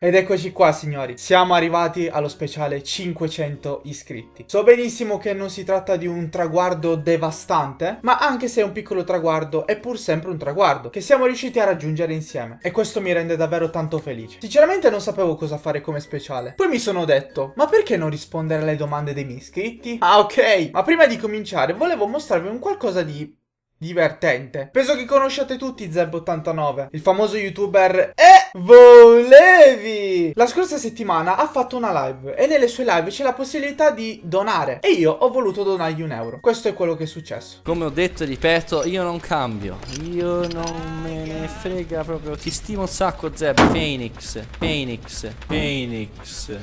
Ed eccoci qua signori, siamo arrivati allo speciale 500 iscritti. So benissimo che non si tratta di un traguardo devastante, ma anche se è un piccolo traguardo, è pur sempre un traguardo che siamo riusciti a raggiungere insieme. E questo mi rende davvero tanto felice. Sinceramente non sapevo cosa fare come speciale. Poi mi sono detto, ma perché non rispondere alle domande dei miei iscritti? Ah ok, ma prima di cominciare volevo mostrarvi un qualcosa di divertente. Penso che conosciate tutti Zeb89, il famoso youtuber... Eh! Volevi! La scorsa settimana ha fatto una live e nelle sue live c'è la possibilità di donare e io ho voluto donargli un euro. Questo è quello che è successo. Come ho detto e ripeto, io non cambio. Io non me ne frega proprio. Ti stimo un sacco Zeb. Phoenix, Phoenix, Phoenix.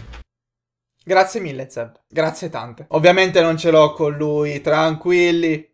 Grazie mille Zeb, grazie tante. Ovviamente non ce l'ho con lui, tranquilli.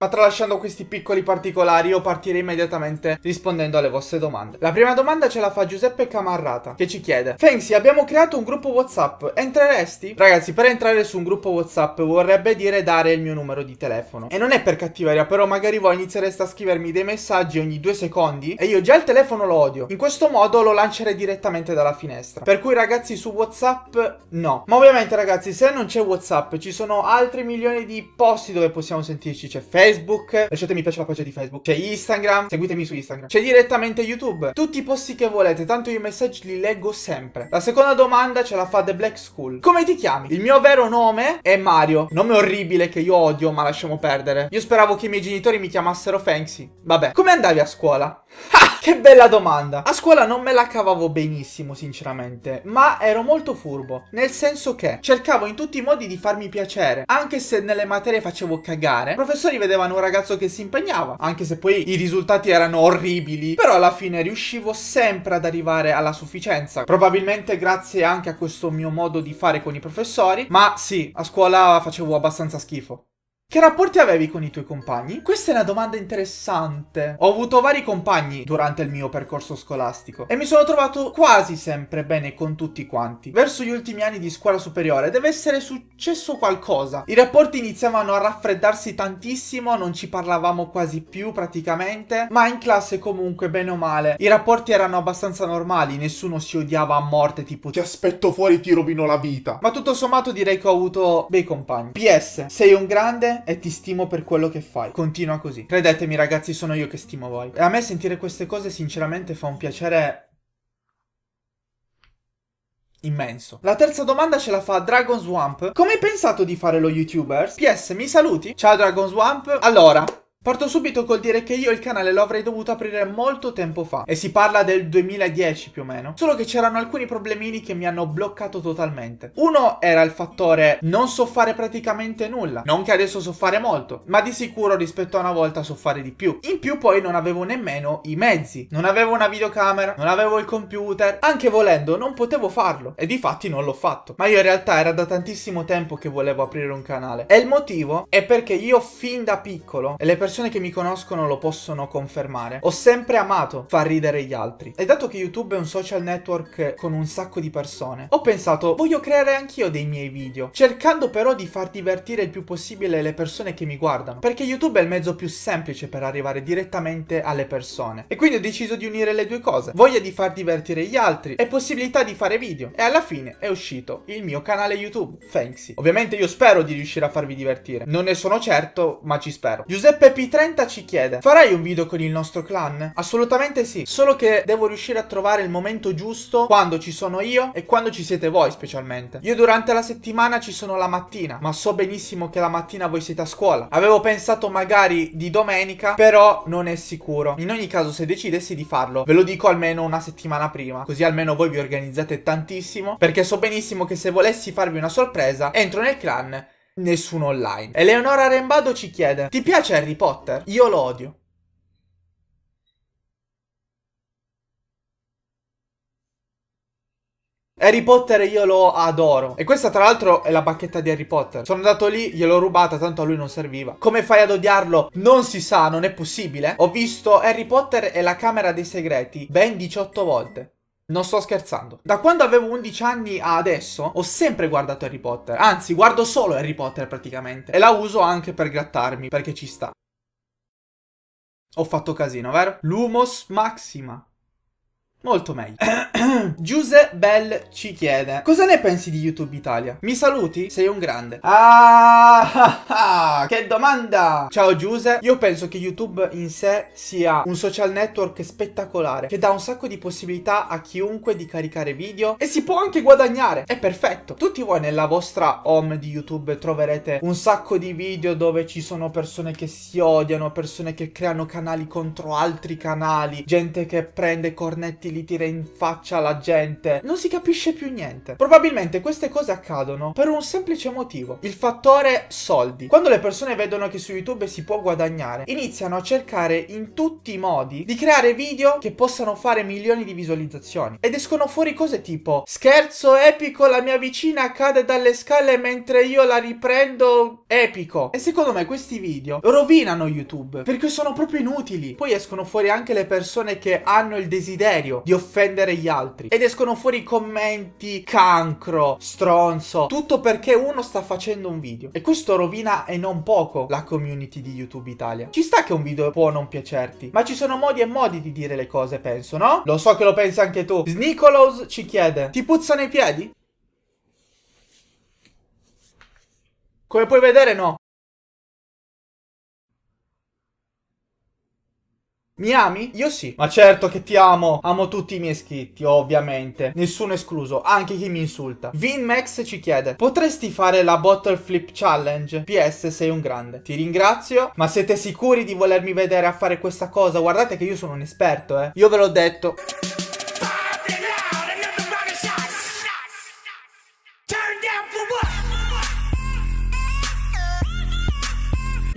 Ma tralasciando questi piccoli particolari io partirei immediatamente rispondendo alle vostre domande. La prima domanda ce la fa Giuseppe Camarrata che ci chiede Fensi abbiamo creato un gruppo Whatsapp, entreresti? Ragazzi per entrare su un gruppo Whatsapp vorrebbe dire dare il mio numero di telefono E non è per cattiveria però magari voi iniziereste a scrivermi dei messaggi ogni due secondi E io già il telefono lo odio In questo modo lo lancerei direttamente dalla finestra Per cui ragazzi su Whatsapp no Ma ovviamente ragazzi se non c'è Whatsapp ci sono altri milioni di posti dove possiamo sentirci C'è Facebook Facebook, lasciate mi piace la pagina di Facebook, c'è Instagram, seguitemi su Instagram, c'è direttamente YouTube, tutti i posti che volete, tanto io i messaggi li leggo sempre. La seconda domanda ce la fa The Black School. Come ti chiami? Il mio vero nome è Mario, nome orribile che io odio, ma lasciamo perdere. Io speravo che i miei genitori mi chiamassero Fancy. Vabbè, come andavi a scuola? Ha! Che bella domanda! A scuola non me la cavavo benissimo, sinceramente, ma ero molto furbo, nel senso che cercavo in tutti i modi di farmi piacere, anche se nelle materie facevo cagare. I professori vedevano un ragazzo che si impegnava, anche se poi i risultati erano orribili, però alla fine riuscivo sempre ad arrivare alla sufficienza, probabilmente grazie anche a questo mio modo di fare con i professori, ma sì, a scuola facevo abbastanza schifo. Che rapporti avevi con i tuoi compagni? Questa è una domanda interessante. Ho avuto vari compagni durante il mio percorso scolastico e mi sono trovato quasi sempre bene con tutti quanti. Verso gli ultimi anni di scuola superiore deve essere successo qualcosa. I rapporti iniziavano a raffreddarsi tantissimo, non ci parlavamo quasi più praticamente, ma in classe comunque bene o male i rapporti erano abbastanza normali, nessuno si odiava a morte tipo ti aspetto fuori ti rovino la vita. Ma tutto sommato direi che ho avuto bei compagni. PS, sei un grande e ti stimo per quello che fai. Continua così. Credetemi ragazzi, sono io che stimo voi. E a me sentire queste cose sinceramente fa un piacere immenso. La terza domanda ce la fa Dragon Swamp. Come hai pensato di fare lo youtuber? PS, mi saluti? Ciao Dragon Swamp. Allora, Parto subito col dire che io il canale lo avrei dovuto aprire molto tempo fa e si parla del 2010 più o meno, solo che c'erano alcuni problemini che mi hanno bloccato totalmente. Uno era il fattore non so fare praticamente nulla, non che adesso so fare molto, ma di sicuro rispetto a una volta so fare di più. In più poi non avevo nemmeno i mezzi, non avevo una videocamera, non avevo il computer, anche volendo non potevo farlo e di fatti non l'ho fatto. Ma io in realtà era da tantissimo tempo che volevo aprire un canale e il motivo è perché io fin da piccolo e le persone persone che mi conoscono lo possono confermare. Ho sempre amato far ridere gli altri. E dato che YouTube è un social network con un sacco di persone, ho pensato voglio creare anch'io dei miei video, cercando però di far divertire il più possibile le persone che mi guardano, perché YouTube è il mezzo più semplice per arrivare direttamente alle persone. E quindi ho deciso di unire le due cose, voglia di far divertire gli altri e possibilità di fare video. E alla fine è uscito il mio canale YouTube, Fancy. Ovviamente io spero di riuscire a farvi divertire, non ne sono certo, ma ci spero. Giuseppe CP30 ci chiede, farai un video con il nostro clan? Assolutamente sì, solo che devo riuscire a trovare il momento giusto quando ci sono io e quando ci siete voi specialmente. Io durante la settimana ci sono la mattina, ma so benissimo che la mattina voi siete a scuola. Avevo pensato magari di domenica, però non è sicuro. In ogni caso se decidessi di farlo, ve lo dico almeno una settimana prima, così almeno voi vi organizzate tantissimo, perché so benissimo che se volessi farvi una sorpresa, entro nel clan nessuno online. Eleonora Rembado ci chiede, ti piace Harry Potter? Io lo odio. Harry Potter io lo adoro. E questa tra l'altro è la bacchetta di Harry Potter. Sono andato lì, gliel'ho rubata, tanto a lui non serviva. Come fai ad odiarlo? Non si sa, non è possibile. Ho visto Harry Potter e la Camera dei Segreti ben 18 volte. Non sto scherzando. Da quando avevo 11 anni a adesso ho sempre guardato Harry Potter. Anzi, guardo solo Harry Potter praticamente. E la uso anche per grattarmi, perché ci sta. Ho fatto casino, vero? Lumos Maxima. Molto meglio. Giuse Bell ci chiede: Cosa ne pensi di YouTube Italia? Mi saluti? Sei un grande. Ah, ah, ah, che domanda! Ciao Giuse, io penso che YouTube in sé sia un social network spettacolare che dà un sacco di possibilità a chiunque di caricare video e si può anche guadagnare. È perfetto. Tutti voi nella vostra home di YouTube troverete un sacco di video dove ci sono persone che si odiano, persone che creano canali contro altri canali, gente che prende cornetti li tira in faccia alla gente. Non si capisce più niente. Probabilmente queste cose accadono per un semplice motivo. Il fattore soldi. Quando le persone vedono che su YouTube si può guadagnare, iniziano a cercare in tutti i modi di creare video che possano fare milioni di visualizzazioni. Ed escono fuori cose tipo scherzo epico, la mia vicina cade dalle scale mentre io la riprendo epico. E secondo me questi video rovinano YouTube perché sono proprio inutili. Poi escono fuori anche le persone che hanno il desiderio di offendere gli altri. Ed escono fuori commenti, cancro, stronzo, tutto perché uno sta facendo un video. E questo rovina e non poco la community di YouTube Italia. Ci sta che un video può non piacerti, ma ci sono modi e modi di dire le cose, penso, no? Lo so che lo pensi anche tu. Snicolos ci chiede, ti puzzano i piedi? Come puoi vedere no, Mi ami? Io sì. Ma certo che ti amo. Amo tutti i miei iscritti, ovviamente. Nessuno escluso, anche chi mi insulta. VinMax ci chiede: Potresti fare la bottle flip challenge? PS, sei un grande. Ti ringrazio. Ma siete sicuri di volermi vedere a fare questa cosa? Guardate che io sono un esperto, eh. Io ve l'ho detto.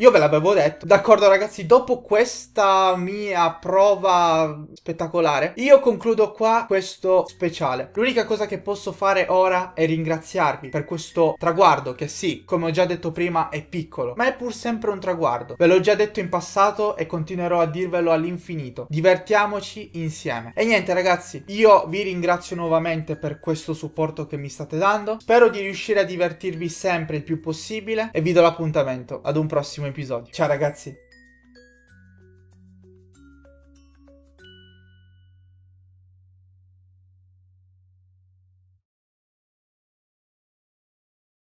Io ve l'avevo detto. D'accordo ragazzi, dopo questa mia prova spettacolare, io concludo qua questo speciale. L'unica cosa che posso fare ora è ringraziarvi per questo traguardo che sì, come ho già detto prima, è piccolo, ma è pur sempre un traguardo. Ve l'ho già detto in passato e continuerò a dirvelo all'infinito. Divertiamoci insieme. E niente ragazzi, io vi ringrazio nuovamente per questo supporto che mi state dando. Spero di riuscire a divertirvi sempre il più possibile e vi do l'appuntamento ad un prossimo video episodio. Ciao ragazzi.